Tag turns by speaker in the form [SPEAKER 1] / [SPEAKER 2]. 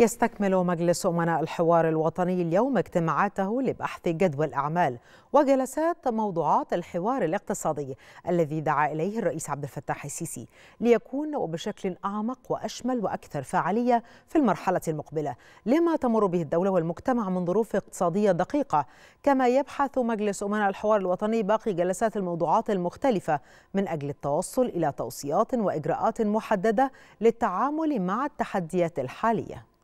[SPEAKER 1] يستكمل مجلس أمناء الحوار الوطني اليوم اجتماعاته لبحث جدوى الأعمال وجلسات موضوعات الحوار الاقتصادي الذي دعا إليه الرئيس عبد الفتاح السيسي ليكون وبشكل أعمق وأشمل وأكثر فعالية في المرحلة المقبلة لما تمر به الدولة والمجتمع من ظروف اقتصادية دقيقة كما يبحث مجلس أمناء الحوار الوطني باقي جلسات الموضوعات المختلفة من أجل التوصل إلى توصيات وإجراءات محددة للتعامل مع التحديات الحالية